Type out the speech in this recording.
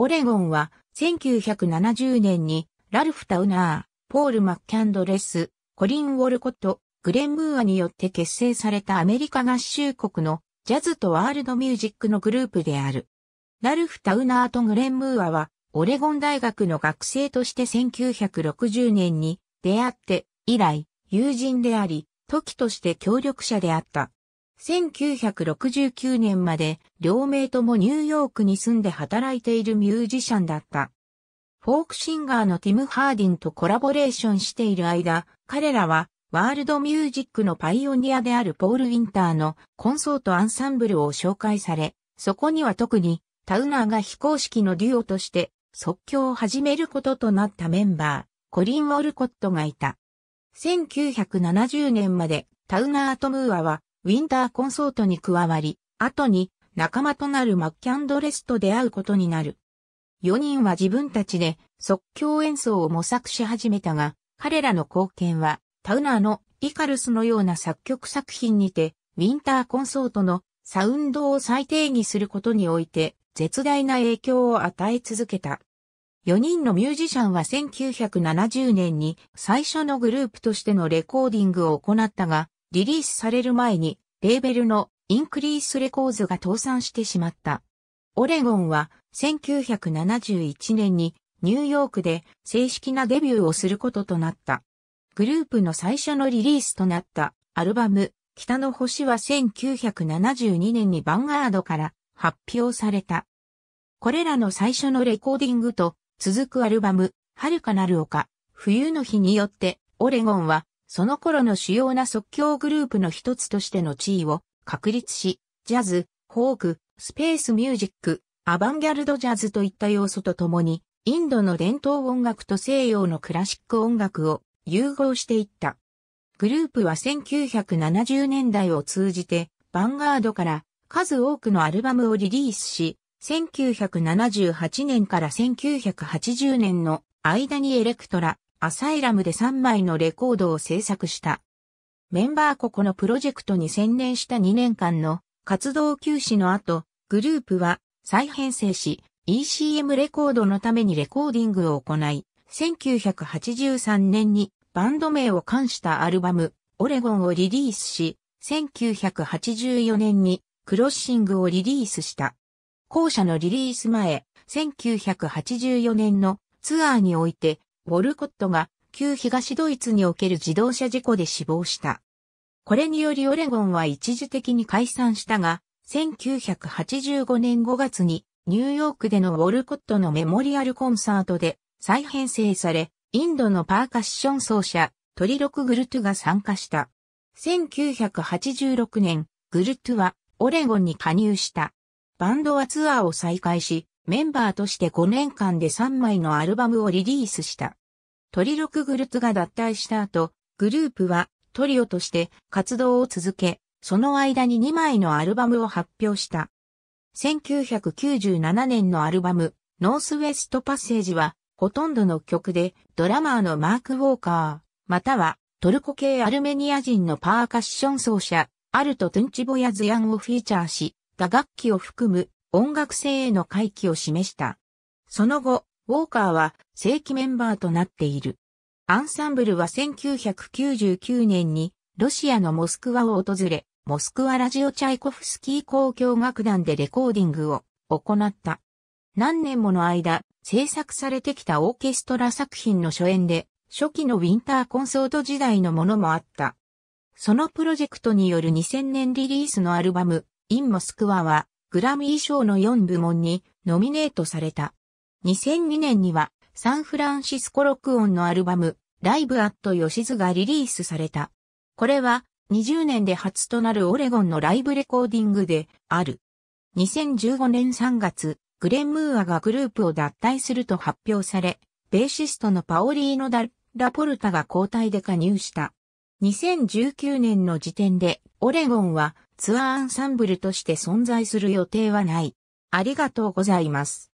オレゴンは1970年にラルフ・タウナー、ポール・マッキャンドレス、コリン・ウォルコット、グレン・ムーアによって結成されたアメリカ合衆国のジャズとワールドミュージックのグループである。ラルフ・タウナーとグレン・ムーアはオレゴン大学の学生として1960年に出会って以来友人であり、時として協力者であった。1969年まで両名ともニューヨークに住んで働いているミュージシャンだった。フォークシンガーのティム・ハーディンとコラボレーションしている間、彼らはワールドミュージックのパイオニアであるポール・ウィンターのコンソートアンサンブルを紹介され、そこには特にタウナーが非公式のデュオとして即興を始めることとなったメンバー、コリン・ウォルコットがいた。1970年までタウナーとムーアはウィンターコンソートに加わり、後に仲間となるマッキャンドレスと出会うことになる。4人は自分たちで即興演奏を模索し始めたが、彼らの貢献はタウナーのイカルスのような作曲作品にて、ウィンターコンソートのサウンドを再定義することにおいて絶大な影響を与え続けた。4人のミュージシャンは1970年に最初のグループとしてのレコーディングを行ったが、リリースされる前にレーベルのインクリースレコーズが倒産してしまった。オレゴンは1971年にニューヨークで正式なデビューをすることとなった。グループの最初のリリースとなったアルバム北の星は1972年にバンガードから発表された。これらの最初のレコーディングと続くアルバム、遥かなる丘、冬の日によって、オレゴンはその頃の主要な即興グループの一つとしての地位を確立し、ジャズ、フォーク、スペースミュージック、アバンギャルドジャズといった要素とともに、インドの伝統音楽と西洋のクラシック音楽を融合していった。グループは1970年代を通じて、ヴァンガードから数多くのアルバムをリリースし、1978年から1980年の間にエレクトラ、アサイラムで3枚のレコードを制作した。メンバーここのプロジェクトに専念した2年間の活動休止の後、グループは再編成し、ECM レコードのためにレコーディングを行い、1983年にバンド名を冠したアルバム、オレゴンをリリースし、1984年にクロッシングをリリースした。後者のリリース前、1984年のツアーにおいてウォルコットが旧東ドイツにおける自動車事故で死亡した。これによりオレゴンは一時的に解散したが、1985年5月にニューヨークでのウォルコットのメモリアルコンサートで再編成され、インドのパーカッション奏者、トリロク・グルトゥが参加した。1986年、グルトゥはオレゴンに加入した。バンドはツアーを再開し、メンバーとして5年間で3枚のアルバムをリリースした。トリロクグルツが脱退した後、グループはトリオとして活動を続け、その間に2枚のアルバムを発表した。1997年のアルバム、ノースウェストパッセージは、ほとんどの曲でドラマーのマーク・ウォーカー、またはトルコ系アルメニア人のパーカッション奏者、アルト・トゥンチボヤズヤンをフィーチャーし、打楽器を含む音楽性への回帰を示した。その後、ウォーカーは正規メンバーとなっている。アンサンブルは1999年にロシアのモスクワを訪れ、モスクワラジオチャイコフスキー交響楽団でレコーディングを行った。何年もの間、制作されてきたオーケストラ作品の初演で、初期のウィンターコンソート時代のものもあった。そのプロジェクトによる2000年リリースのアルバム、インモスクワは、グラミー賞の4部門にノミネートされた。2002年にはサンフランシスコ録音のアルバムライブアットヨシズがリリースされた。これは20年で初となるオレゴンのライブレコーディングである。2015年3月、グレン・ムーアがグループを脱退すると発表され、ベーシストのパオリーノ・ダ・ラポルタが交代で加入した。2019年の時点で、オレゴンはツアーアンサンブルとして存在する予定はない。ありがとうございます。